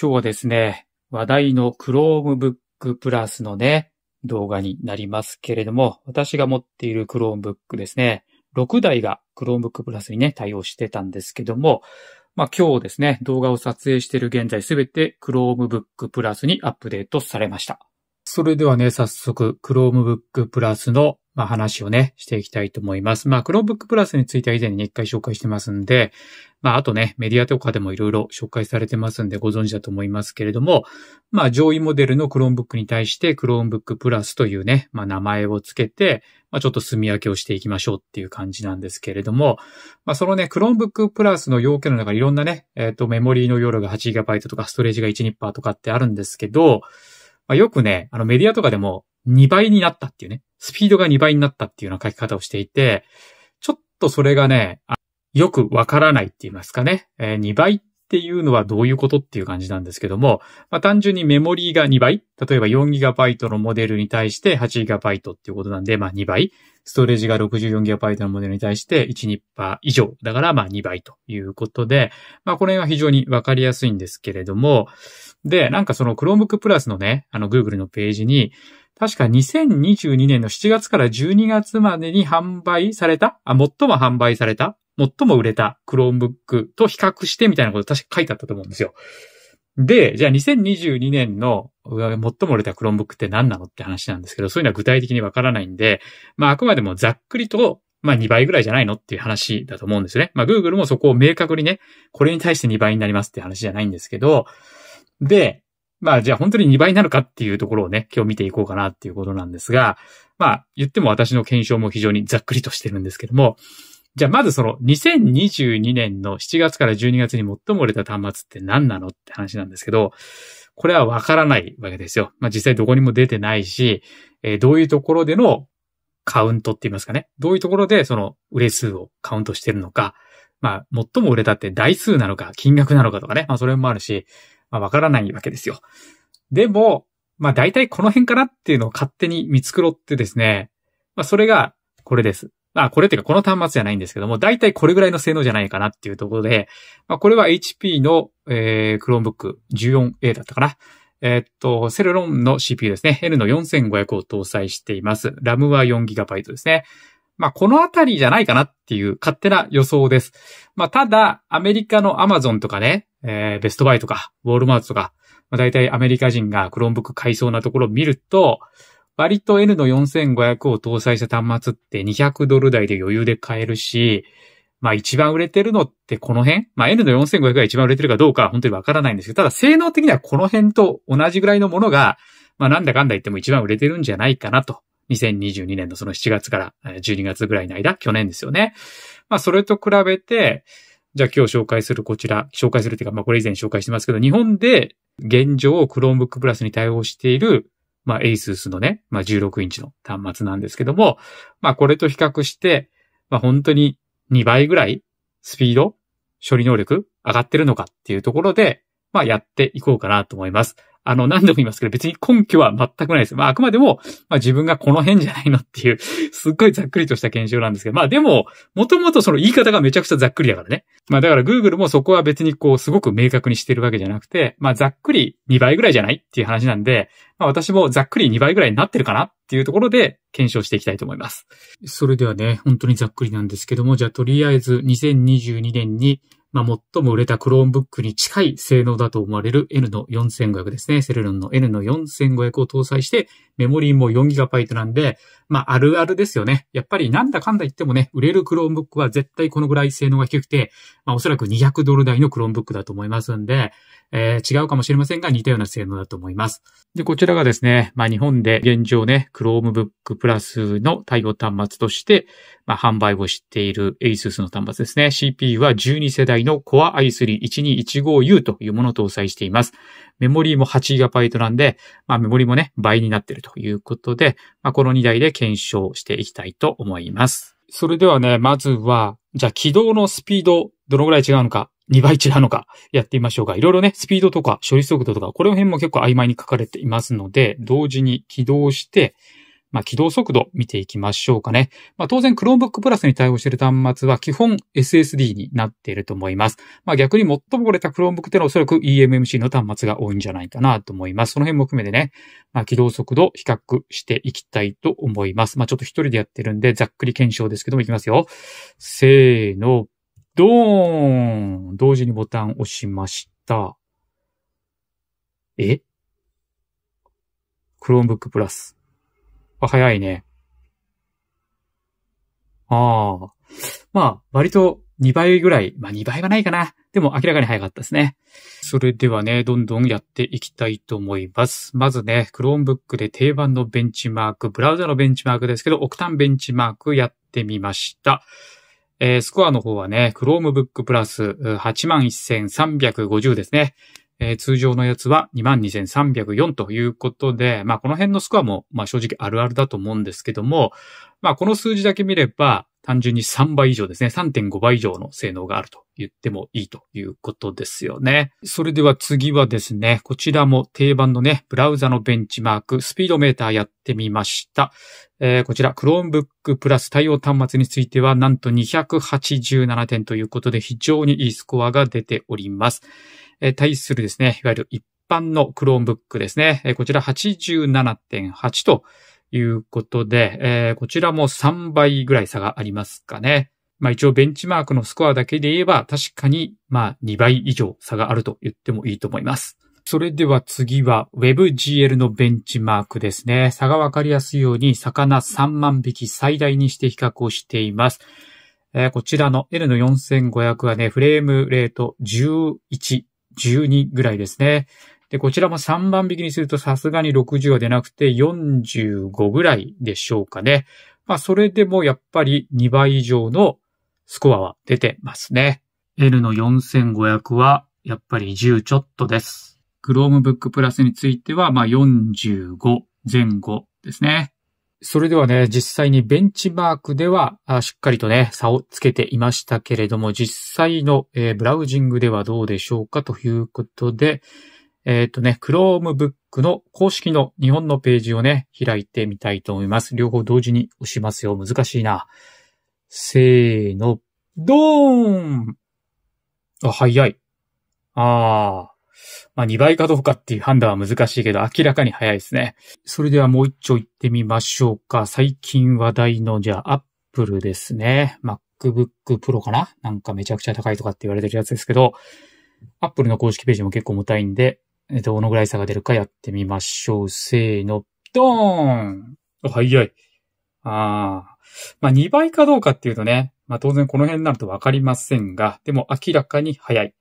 今日はですね、話題の Chromebook Plus のね、動画になりますけれども、私が持っている Chromebook ですね、6台が Chromebook Plus にね、対応してたんですけども、まあ今日ですね、動画を撮影している現在すべて Chromebook Plus にアップデートされました。それではね、早速 Chromebook Plus のまあ、話をね、していきたいと思います。まあ、Chromebook Plus については以前に、ね、一回紹介してますんで、まあ、あとね、メディアとかでもいろいろ紹介されてますんでご存知だと思いますけれども、まあ、上位モデルの Chromebook に対して Chromebook Plus というね、まあ、名前をつけて、まあ、ちょっと住み分けをしていきましょうっていう感じなんですけれども、まあ、そのね、Chromebook Plus の要件の中にいろんなね、えっ、ー、と、メモリーの容量が 8GB とか、ストレージが1、2%とかってあるんですけど、まあ、よくね、あのメディアとかでも2倍になったっていうね。スピードが2倍になったっていうような書き方をしていて、ちょっとそれがね、よくわからないって言いますかね。えー、2倍っていうのはどういうことっていう感じなんですけども、まあ、単純にメモリーが2倍、例えば 4GB のモデルに対して 8GB っていうことなんで、まあ2倍、ストレージが 64GB のモデルに対して1ニッパー以上、だからまあ2倍ということで、まあこの辺は非常にわかりやすいんですけれども、で、なんかその Chromebook Plus のね、あの Google のページに、確か2022年の7月から12月までに販売されたあ、最も販売された最も売れた Chromebook と比較してみたいなこと確か書いてあったと思うんですよ。で、じゃあ2022年の最も売れた Chromebook って何なのって話なんですけど、そういうのは具体的にわからないんで、まああくまでもざっくりと、まあ2倍ぐらいじゃないのっていう話だと思うんですよね。まあ Google もそこを明確にね、これに対して2倍になりますって話じゃないんですけど、で、まあじゃあ本当に2倍なのかっていうところをね、今日見ていこうかなっていうことなんですが、まあ言っても私の検証も非常にざっくりとしてるんですけども、じゃあまずその2022年の7月から12月に最も売れた端末って何なのって話なんですけど、これはわからないわけですよ。まあ実際どこにも出てないし、えー、どういうところでのカウントって言いますかね。どういうところでその売れ数をカウントしてるのか。まあ、最も売れたって台数なのか、金額なのかとかね。まあ、それもあるし、まあわからないわけですよ。でも、まあ大体この辺かなっていうのを勝手に見繕ってですね、まあそれがこれです。まあこれっていうかこの端末じゃないんですけども、大体これぐらいの性能じゃないかなっていうところで、まあこれは HP の、えー、Chromebook 14A だったかな。えー、っと、セルロンの CPU ですね。N の4500を搭載しています。ラムは 4GB ですね。まあ、このあたりじゃないかなっていう勝手な予想です。まあ、ただ、アメリカの Amazon とかね、えー、ベストバイとか、ウォールマートとか、まあ、大体アメリカ人がクロー o ブック買いそうなところを見ると、割と N の4500を搭載した端末って200ドル台で余裕で買えるし、まあ一番売れてるのってこの辺まあ N の4500が一番売れてるかどうかは本当にわからないんですけど、ただ性能的にはこの辺と同じぐらいのものが、まあなんだかんだ言っても一番売れてるんじゃないかなと。2022年のその7月から12月ぐらいの間、去年ですよね。まあそれと比べて、じゃあ今日紹介するこちら、紹介するっていうか、まあこれ以前紹介してますけど、日本で現状 Chromebook Plus に対応している、まあ ASUS のね、まあ16インチの端末なんですけども、まあこれと比較して、まあ本当に2倍ぐらいスピード、処理能力上がってるのかっていうところで、まあやっていこうかなと思います。あの、何度も言いますけど、別に根拠は全くないです。まあ、あくまでも、まあ自分がこの辺じゃないのっていう すっごいざっくりとした検証なんですけど、まあでも、もともとその言い方がめちゃくちゃざっくりだからね。まあだから Google もそこは別にこう、すごく明確にしてるわけじゃなくて、まあざっくり2倍ぐらいじゃないっていう話なんで、まあ私もざっくり2倍ぐらいになってるかなっていうところで検証していきたいと思います。それではね、本当にざっくりなんですけども、じゃあとりあえず2022年にまあ、最も売れた Chromebook に近い性能だと思われる N の4500ですね。セレロンの N の4500を搭載して、メモリーも 4GB なんで、まあ、あるあるですよね。やっぱりなんだかんだ言ってもね、売れる Chromebook は絶対このぐらい性能が低くて、まあ、おそらく200ドル台の Chromebook だと思いますんで、えー、違うかもしれませんが、似たような性能だと思います。で、こちらがですね、まあ、日本で現状ね、Chromebook Plus の対応端末として、まあ、販売をしている ASUS の端末ですね。CPU は12世代回の Core i3-1215U というものを搭載しています。メモリーも 8GB なんで、まあ、メモリーもね、倍になってるということで、まあ、この2台で検証していきたいと思います。それではね、まずは、じゃあ起動のスピード、どのぐらい違うのか、2倍違うのか、やってみましょうか。いろいろね、スピードとか処理速度とか、この辺も結構曖昧に書かれていますので、同時に起動して、まあ、起動速度見ていきましょうかね。まあ、当然 Chromebook Plus に対応している端末は基本 SSD になっていると思います。まあ、逆に最も売れた Chromebook ってのはおそらく EMMC の端末が多いんじゃないかなと思います。その辺も含めてね、まあ、起動速度比較していきたいと思います。まあ、ちょっと一人でやってるんでざっくり検証ですけどもいきますよ。せーの、ドーン同時にボタン押しました。え ?Chromebook Plus。早いね。ああ。まあ、割と2倍ぐらい。まあ2倍はないかな。でも明らかに早かったですね。それではね、どんどんやっていきたいと思います。まずね、Chromebook で定番のベンチマーク、ブラウザのベンチマークですけど、オクタンベンチマークやってみました。えー、スコアの方はね、Chromebook Plus 81,350ですね。えー、通常のやつは22,304ということで、まあこの辺のスコアも、まあ正直あるあるだと思うんですけども、まあこの数字だけ見れば、単純に3倍以上ですね。3.5倍以上の性能があると言ってもいいということですよね。それでは次はですね、こちらも定番のね、ブラウザのベンチマーク、スピードメーターやってみました。えー、こちら、Chromebook プラス対応端末については、なんと287点ということで、非常にいいスコアが出ております。対するですね、いわゆる一般の Chromebook ですね。こちら87.8ということで、こちらも3倍ぐらい差がありますかね。まあ一応ベンチマークのスコアだけで言えば確かにまあ2倍以上差があると言ってもいいと思います。それでは次は WebGL のベンチマークですね。差がわかりやすいように魚3万匹最大にして比較をしています。えー、こちらの L の4500はね、フレームレート11 12ぐらいですね。で、こちらも3番引きにするとさすがに60は出なくて45ぐらいでしょうかね。まあ、それでもやっぱり2倍以上のスコアは出てますね。L の4500はやっぱり10ちょっとです。Chromebook Plus については、まあ、45前後ですね。それではね、実際にベンチマークではしっかりとね、差をつけていましたけれども、実際の、えー、ブラウジングではどうでしょうかということで、えー、っとね、Chromebook の公式の日本のページをね、開いてみたいと思います。両方同時に押しますよ。難しいな。せーの、ドーンあ、早い。あー。まあ2倍かどうかっていう判断は難しいけど、明らかに早いですね。それではもう一丁行ってみましょうか。最近話題の、じゃあ、Apple ですね。MacBook Pro かななんかめちゃくちゃ高いとかって言われてるやつですけど、Apple の公式ページも結構重たいんで、どのぐらい差が出るかやってみましょう。せーの、ドーン早い。ああ。まあ2倍かどうかっていうとね、まあ当然この辺になるとわかりませんが、でも明らかに早い。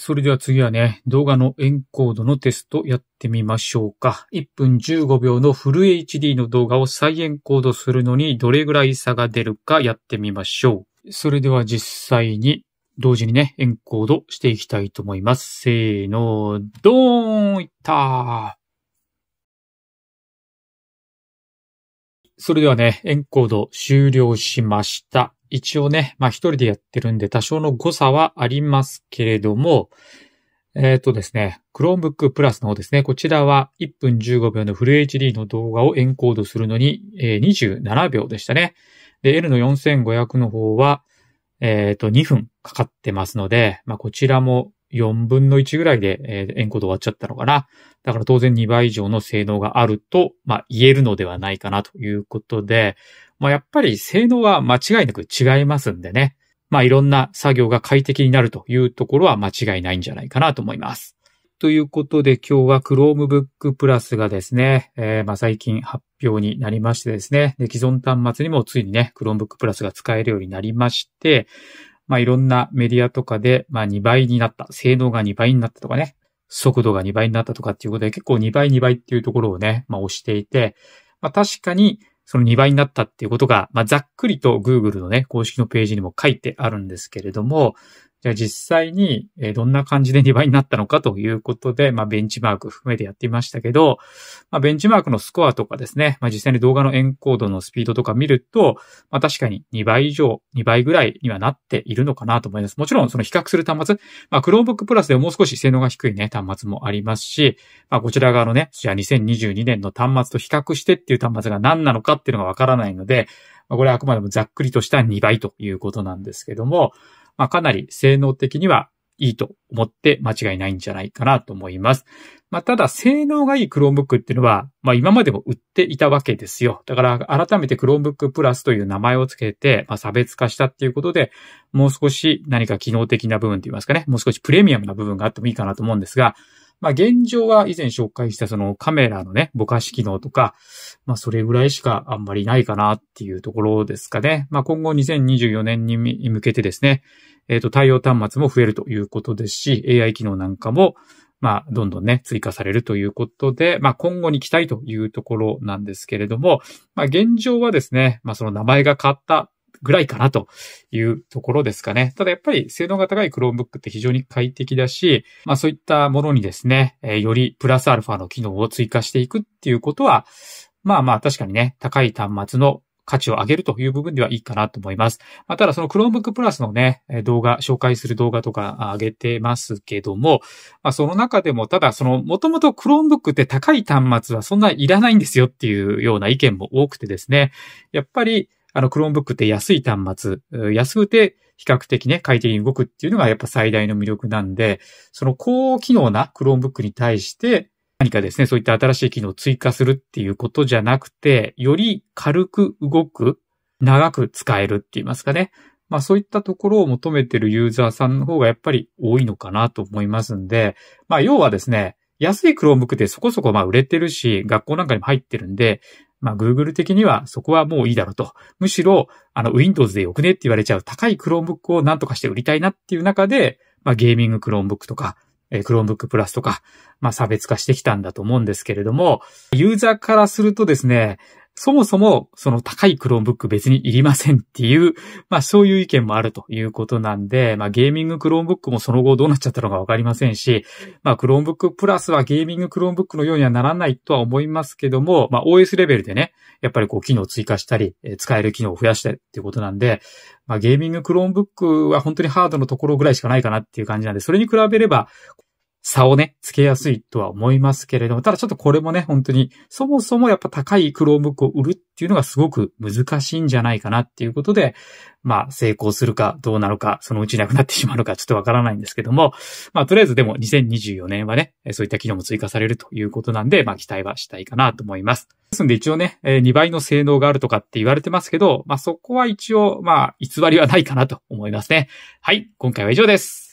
それでは次はね、動画のエンコードのテストやってみましょうか。1分15秒のフル HD の動画を再エンコードするのにどれぐらい差が出るかやってみましょう。それでは実際に同時にね、エンコードしていきたいと思います。せーの、ドーンいったーそれではね、エンコード終了しました。一応ね、まあ一人でやってるんで多少の誤差はありますけれども、えっ、ー、とですね、Chromebook Plus の方ですね、こちらは1分15秒のフル HD の動画をエンコードするのに、えー、27秒でしたね。で、L の4500の方は、えっ、ー、と、2分かかってますので、まあこちらも4分の1ぐらいで、えー、エンコード終わっちゃったのかな。だから当然2倍以上の性能があると、まあ、言えるのではないかなということで、まあ、やっぱり性能は間違いなく違いますんでね。まあ、いろんな作業が快適になるというところは間違いないんじゃないかなと思います。ということで今日は Chromebook Plus がですね、えー、まあ最近発表になりましてですね、既存端末にもついにね、Chromebook Plus が使えるようになりまして、まあいろんなメディアとかで、まあ2倍になった、性能が2倍になったとかね、速度が2倍になったとかっていうことで結構2倍2倍っていうところをね、まあ押していて、まあ確かにその2倍になったっていうことが、まあ、ざっくりと Google のね、公式のページにも書いてあるんですけれども、じゃあ実際にどんな感じで2倍になったのかということで、まあベンチマーク含めてやってみましたけど、まあベンチマークのスコアとかですね、まあ実際に動画のエンコードのスピードとか見ると、まあ確かに2倍以上、2倍ぐらいにはなっているのかなと思います。もちろんその比較する端末、まあ Chromebook Plus でもう少し性能が低いね、端末もありますし、まあこちら側のね、じゃあ2022年の端末と比較してっていう端末が何なのかっていうのがわからないので、これはあくまでもざっくりとした2倍ということなんですけども、まあ、かなり性能的にはいいと思って間違いないんじゃないかなと思います。まあ、ただ、性能がいい Chromebook っていうのは、まあ、今までも売っていたわけですよ。だから、改めて Chromebook Plus という名前をつけて、まあ、差別化したっていうことで、もう少し何か機能的な部分といいますかね、もう少しプレミアムな部分があってもいいかなと思うんですが、まあ現状は以前紹介したそのカメラのね、ぼかし機能とか、まあそれぐらいしかあんまりないかなっていうところですかね。まあ今後2024年に向けてですね、えっ、ー、と対応端末も増えるということですし、AI 機能なんかも、まあ、どんどんね、追加されるということで、まあ、今後に期待というところなんですけれども、まあ、現状はですね、まあ、その名前が変わったぐらいかなというところですかね。ただやっぱり性能が高い Chromebook って非常に快適だし、まあそういったものにですね、えよりプラスアルファの機能を追加していくっていうことは、まあまあ確かにね、高い端末の価値を上げるという部分ではいいかなと思います。まあ、ただその Chromebook Plus のね、動画、紹介する動画とか上げてますけども、まあ、その中でも、ただその、もともと Chromebook って高い端末はそんないらないんですよっていうような意見も多くてですね、やっぱり、あの、Chromebook って安い端末、安くて比較的ね、快適に動くっていうのがやっぱ最大の魅力なんで、その高機能な Chromebook に対して、何かですね、そういった新しい機能を追加するっていうことじゃなくて、より軽く動く、長く使えるって言いますかね。まあそういったところを求めてるユーザーさんの方がやっぱり多いのかなと思いますんで、まあ要はですね、安い Chromebook でそこそこまあ売れてるし、学校なんかにも入ってるんで、まあ、Google 的にはそこはもういいだろうと。むしろ、あの、Windows でよくねって言われちゃう高い Chromebook をなんとかして売りたいなっていう中で、まあ、ゲーミング Chromebook とか、えー、Chromebook Plus とか、まあ、差別化してきたんだと思うんですけれども、ユーザーからするとですね、そもそもその高い Chromebook 別にいりませんっていう、まあそういう意見もあるということなんで、まあゲーミング Chromebook もその後どうなっちゃったのかわかりませんし、まあ Chromebook プラスはゲーミング Chromebook のようにはならないとは思いますけども、まあ OS レベルでね、やっぱりこう機能を追加したり、使える機能を増やしたりっていうことなんで、まあゲーミング Chromebook は本当にハードのところぐらいしかないかなっていう感じなんで、それに比べれば、差をね、つけやすいとは思いますけれども、ただちょっとこれもね、本当に、そもそもやっぱ高い Chromebook を売るっていうのがすごく難しいんじゃないかなっていうことで、まあ、成功するかどうなのか、そのうちなくなってしまうのかちょっとわからないんですけども、まあ、とりあえずでも2024年はね、そういった機能も追加されるということなんで、まあ、期待はしたいかなと思います。ですので一応ね、2倍の性能があるとかって言われてますけど、まあ、そこは一応、まあ、偽りはないかなと思いますね。はい、今回は以上です。